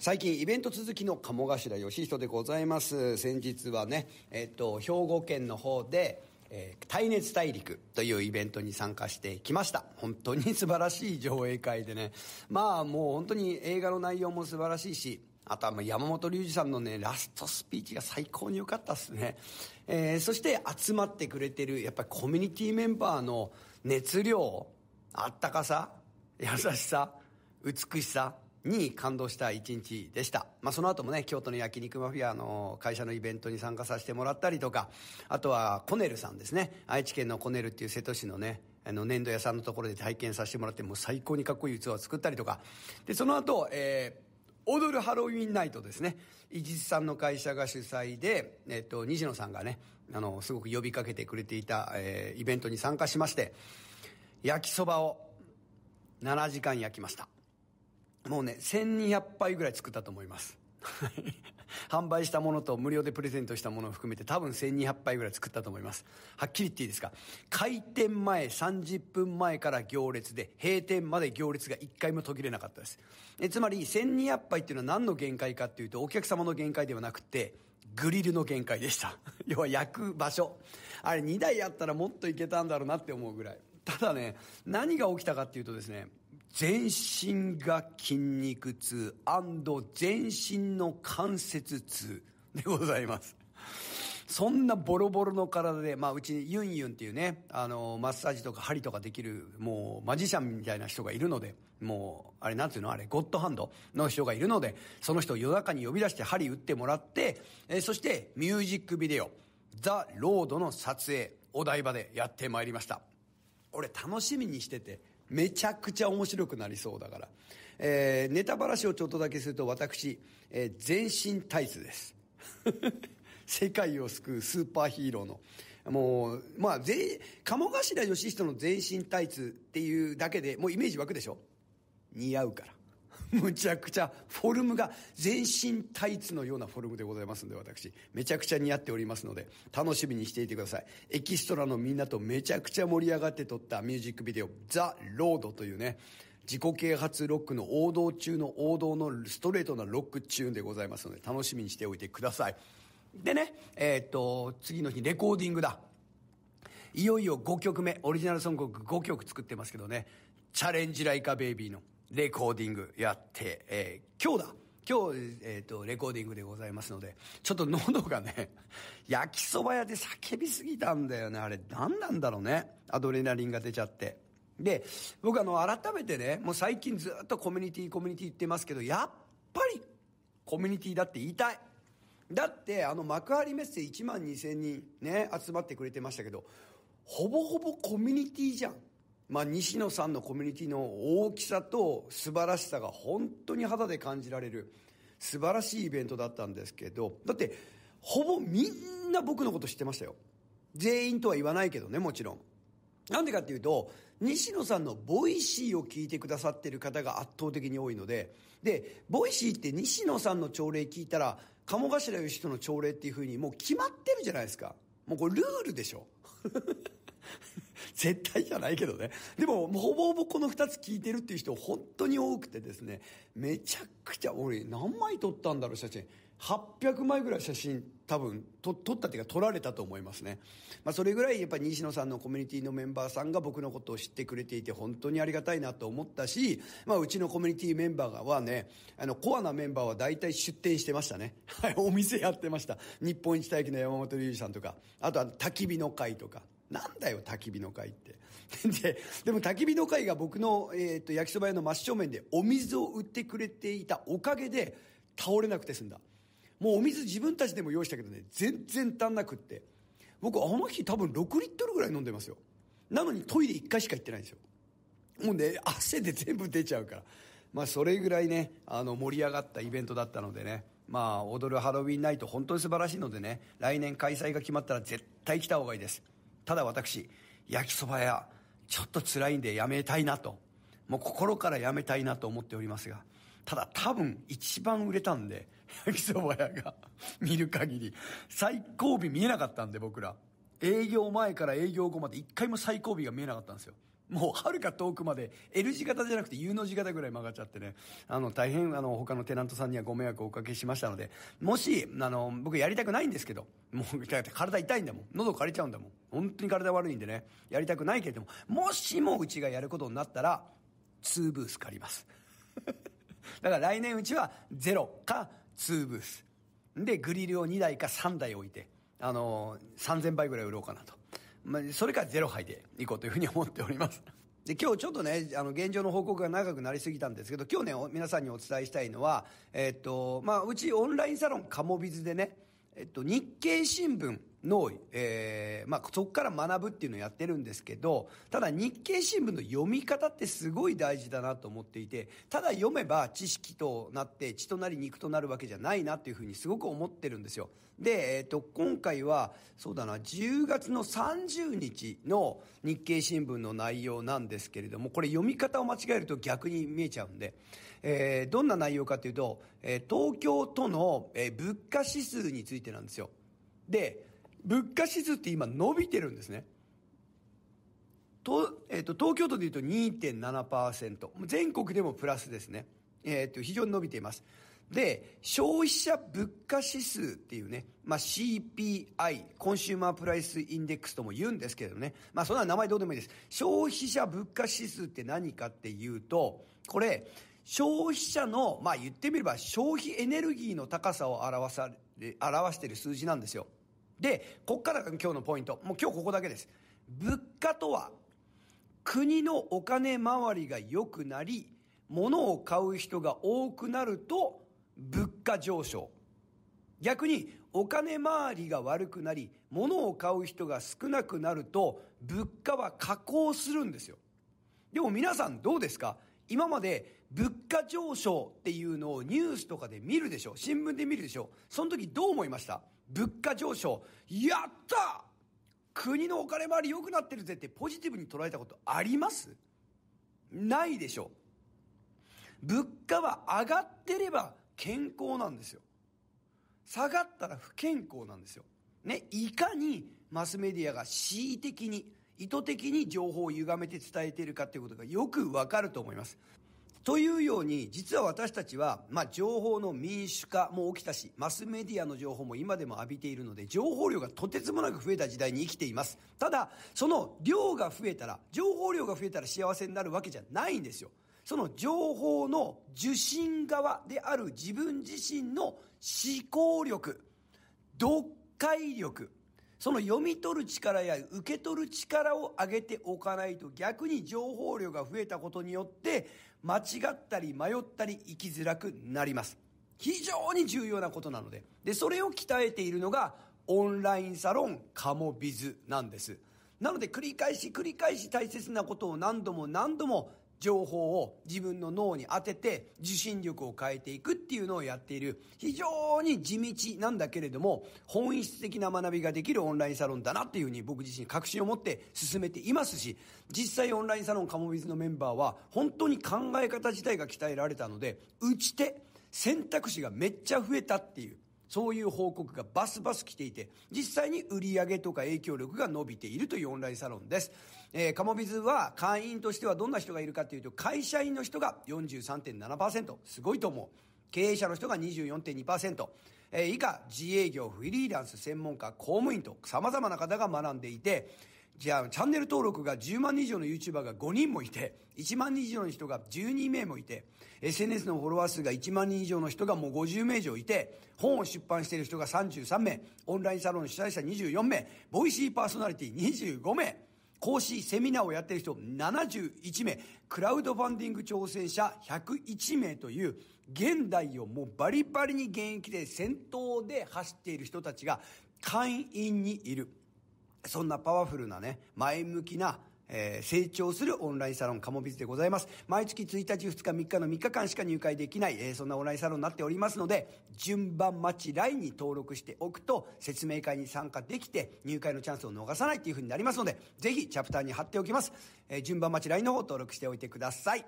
最近イベント続きの鴨頭義人でございます先日はねえっと兵庫県の方でえー、耐熱大陸というイベントに参加してきました。本当に素晴らしい上映会でね。まあもう本当に映画の内容も素晴らしいし、あとはもう山本龍二さんのね、ラストスピーチが最高に良かったっすね。えー、そして集まってくれてる、やっぱりコミュニティメンバーの熱量、あったかさ、優しさ、美しさ、に感動した一日でした。まあ、その後もね、京都の焼肉マフィアの会社のイベントに参加させてもらったりとか、あとはコネルさんですね。愛知県のコネルっていう瀬戸市のね、あの、粘土屋さんのところで体験させてもらって、もう最高にかっこいい器を作ったりとか。で、その後、えー、踊るハロウィンナイトですね。イ地リスさんの会社が主催で、えっと、西野さんがね、あの、すごく呼びかけてくれていた、えー、イベントに参加しまして、焼きそばを7時間焼きました。もうね、1200杯ぐらい作ったと思います。販売したものと無料でプレゼントしたものを含めて多分1200杯ぐらい作ったと思います。はっきり言っていいですか開店前30分前から行列で閉店まで行列が1回も途切れなかったです。えつまり1200杯っていうのは何の限界かっていうとお客様の限界ではなくてグリルの限界でした。要は焼く場所。あれ2台あったらもっといけたんだろうなって思うぐらい。ただね、何が起きたかっていうとですね、全身が筋肉痛全身の関節痛でございます。そんなボロボロの体で、まあうちユンユンっていうね、あの、マッサージとか針とかできる、もうマジシャンみたいな人がいるので、もう、あれなんていうのあれ、ゴッドハンドの人がいるので、その人を夜中に呼び出して針打ってもらって、えそしてミュージックビデオ、ザ・ロードの撮影、お台場でやってまいりました。俺楽しみにしてて、めちゃくちゃ面白くなりそうだから。えー、ネタばらしをちょっとだけすると私、えー、全身タイツです。世界を救うスーパーヒーローの。もう、まあ、全、鴨頭義人の全身タイツっていうだけで、もうイメージ湧くでしょ似合うから。むちゃくちゃフォルムが全身タイツのようなフォルムでございますんで、私。めちゃくちゃ似合っておりますので、楽しみにしていてください。エキストラのみんなとめちゃくちゃ盛り上がって撮ったミュージックビデオ、ザ・ロードというね、自己啓発ロックの王道中の王道のストレートなロックチューンでございますので、楽しみにしておいてください。でね、えー、っと、次の日レコーディングだ。いよいよ5曲目、オリジナルソング5曲作ってますけどね、チャレンジライカベイビーの。レコーディングやって、えー、今日だ今日、えっ、ー、と、レコーディングでございますので、ちょっと喉がね、焼きそば屋で叫びすぎたんだよね。あれ、何なんだろうね。アドレナリンが出ちゃって。で、僕あの、改めてね、もう最近ずっとコミュニティ、コミュニティ行ってますけど、やっぱり、コミュニティだって言いたい。だって、あの、幕張メッセ1万2000人ね、集まってくれてましたけど、ほぼほぼコミュニティじゃん。まあ、西野さんのコミュニティの大きさと素晴らしさが本当に肌で感じられる素晴らしいイベントだったんですけど、だって、ほぼみんな僕のこと知ってましたよ。全員とは言わないけどね、もちろん。なんでかっていうと、西野さんのボイシーを聞いてくださってる方が圧倒的に多いので、で、ボイシーって西野さんの朝礼聞いたら、鴨頭義人の朝礼っていうふうにもう決まってるじゃないですか。もうこれルールでしょ。絶対じゃないけどね。でも、ほぼほぼこの2つ聞いてるっていう人本当に多くてですね、めちゃくちゃ、俺何枚撮ったんだろう、写真。800枚ぐらい写真多分と撮ったっていうか撮られたと思いますね、まあ、それぐらいやっぱり西野さんのコミュニティのメンバーさんが僕のことを知ってくれていて本当にありがたいなと思ったし、まあ、うちのコミュニティメンバーはねあのコアなメンバーは大体出店してましたねはいお店やってました日本一体機の山本龍二さんとかあとは焚き火の会とかなんだよ、焚き火の会って。で、でも焚き火の会が僕の、えっ、ー、と、焼きそば屋の真正面でお水を売ってくれていたおかげで、倒れなくて済んだ。もうお水自分たちでも用意したけどね、全然足んなくって。僕、あの日多分6リットルぐらい飲んでますよ。なのにトイレ1回しか行ってないんですよ。もうね、汗で全部出ちゃうから。まあ、それぐらいね、あの、盛り上がったイベントだったのでね。まあ、踊るハロウィンナイト、本当に素晴らしいのでね、来年開催が決まったら絶対来た方がいいです。ただ私、焼きそば屋、ちょっと辛いんでやめたいなと、もう心からやめたいなと思っておりますが、ただ多分一番売れたんで、焼きそば屋が 見る限り、最後尾見えなかったんで僕ら。営業前から営業後まで一回も最後尾が見えなかったんですよ。もう遥か遠くまで L 字型じゃなくて U の字型ぐらい曲がっちゃってね、あの、大変、あの、他のテナントさんにはご迷惑をおかけしましたので、もし、あの、僕やりたくないんですけど、もう、体痛いんだもん。喉枯れちゃうんだもん。本当に体悪いんでね、やりたくないけれども、もしもうちがやることになったら、2ブース借ります。だから来年うちは0か2ブース。で、グリルを2台か3台置いて、あの3000倍ぐらい売ろうかなと。まあ、それからゼロ杯でいこうというふうに思っております。で、今日ちょっとね、あの、現状の報告が長くなりすぎたんですけど、今日ね、皆さんにお伝えしたいのは、えっと、まあ、うちオンラインサロンカモビズでね、えっと、日経新聞の、えー、まあ、そこから学ぶっていうのをやってるんですけど、ただ日経新聞の読み方ってすごい大事だなと思っていて、ただ読めば知識となって血となり肉となるわけじゃないなっていうふうにすごく思ってるんですよ。で、えっ、ー、と、今回は、そうだな、10月の30日の日経新聞の内容なんですけれども、これ読み方を間違えると逆に見えちゃうんで、えー、どんな内容かというと、え東京都の、え物価指数についてなんですよ。で、物価指数って今伸びてるんですね。と、えっ、ー、と、東京都で言うと2.7%。全国でもプラスですね。えっ、ー、と、非常に伸びています。で、消費者物価指数っていうね、まあ、CPI、コンシューマープライスインデックスとも言うんですけれどね、まあ、そんな名前どうでもいいです。消費者物価指数って何かっていうと、これ、消費者の、まあ、言ってみれば消費エネルギーの高さを表さ表している数字なんですよ。で、こっからが今日のポイント。もう今日ここだけです。物価とは、国のお金回りが良くなり、物を買う人が多くなると、物価上昇。逆に、お金回りが悪くなり、物を買う人が少なくなると、物価は下降するんですよ。でも皆さんどうですか今まで物価上昇っていうのをニュースとかで見るでしょ新聞で見るでしょその時どう思いました物価上昇。やった国のお金回り良くなってるぜってポジティブに捉えたことありますないでしょ物価は上がってれば健康なんですよ。下がったら不健康なんですよ。ね、いかにマスメディアが恣意的に、意図的に情報を歪めて伝えているかっていうことがよくわかると思います。というように、実は私たちは、まあ、情報の民主化も起きたし、マスメディアの情報も今でも浴びているので、情報量がとてつもなく増えた時代に生きています。ただ、その量が増えたら、情報量が増えたら幸せになるわけじゃないんですよ。その情報の受信側である自分自身の思考力、読解力、その読み取る力や受け取る力を上げておかないと逆に情報量が増えたことによって間違ったり迷ったり生きづらくなります。非常に重要なことなので。で、それを鍛えているのがオンラインサロンカモビズなんです。なので繰り返し繰り返し大切なことを何度も何度も情報を自分の脳に当てて受信力を変えていくっていうのをやっている非常に地道なんだけれども本質的な学びができるオンラインサロンだなっていうふうに僕自身確信を持って進めていますし実際オンラインサロンカモビズのメンバーは本当に考え方自体が鍛えられたので打ち手選択肢がめっちゃ増えたっていうそういう報告がバスバス来ていて、実際に売り上げとか影響力が伸びているというオンラインサロンです。えー、カモビズは会員としてはどんな人がいるかというと、会社員の人が43.7%。すごいと思う。経営者の人が24.2%、えー、以下、自営業、フリーランス、専門家、公務員と様々な方が学んでいて、じゃあ、チャンネル登録が10万人以上の YouTuber が5人もいて、1万人以上の人が12名もいて、SNS のフォロワー数が1万人以上の人がもう50名以上いて、本を出版している人が33名、オンラインサロン主催者24名、ボイシーパーソナリティ25名、講師、セミナーをやっている人71名、クラウドファンディング挑戦者101名という、現代をもうバリバリに現役で先頭で走っている人たちが会員にいる。そんなパワフルなね、前向きなえー、成長するオンラインサロンカモビズでございます。毎月1日、2日、3日の3日間しか入会できない、えー、そんなオンラインサロンになっておりますので、順番待ち LINE に登録しておくと、説明会に参加できて、入会のチャンスを逃さないっていう風になりますので、ぜひチャプターに貼っておきます。えー、順番待ち LINE の方登録しておいてください。